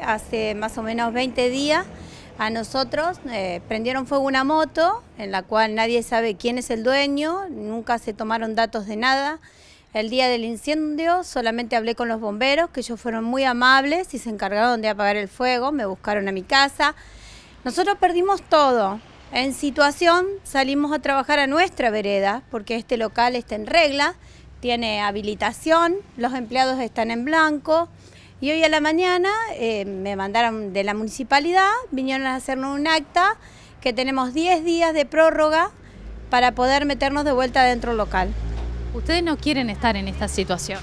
Hace más o menos 20 días a nosotros eh, prendieron fuego una moto en la cual nadie sabe quién es el dueño, nunca se tomaron datos de nada. El día del incendio solamente hablé con los bomberos, que ellos fueron muy amables y se encargaron de apagar el fuego, me buscaron a mi casa. Nosotros perdimos todo. En situación salimos a trabajar a nuestra vereda, porque este local está en regla, tiene habilitación, los empleados están en blanco. Y hoy a la mañana eh, me mandaron de la municipalidad, vinieron a hacernos un acta que tenemos 10 días de prórroga para poder meternos de vuelta dentro local. Ustedes no quieren estar en esta situación.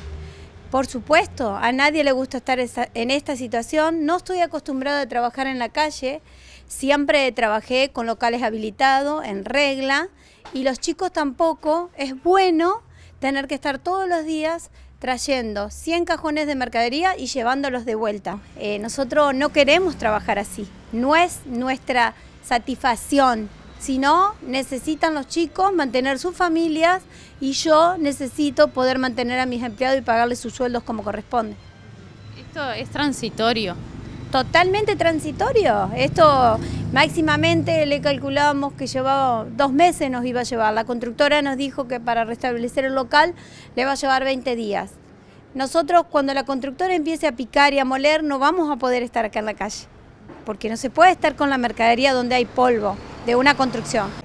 Por supuesto, a nadie le gusta estar en esta situación. No estoy acostumbrada a trabajar en la calle. Siempre trabajé con locales habilitados, en regla. Y los chicos tampoco. Es bueno tener que estar todos los días trayendo 100 cajones de mercadería y llevándolos de vuelta. Eh, nosotros no queremos trabajar así, no es nuestra satisfacción, sino necesitan los chicos mantener sus familias y yo necesito poder mantener a mis empleados y pagarles sus sueldos como corresponde. Esto es transitorio, totalmente transitorio. Esto máximamente le calculábamos que llevaba dos meses nos iba a llevar. La constructora nos dijo que para restablecer el local le va a llevar 20 días. Nosotros cuando la constructora empiece a picar y a moler no vamos a poder estar acá en la calle, porque no se puede estar con la mercadería donde hay polvo de una construcción.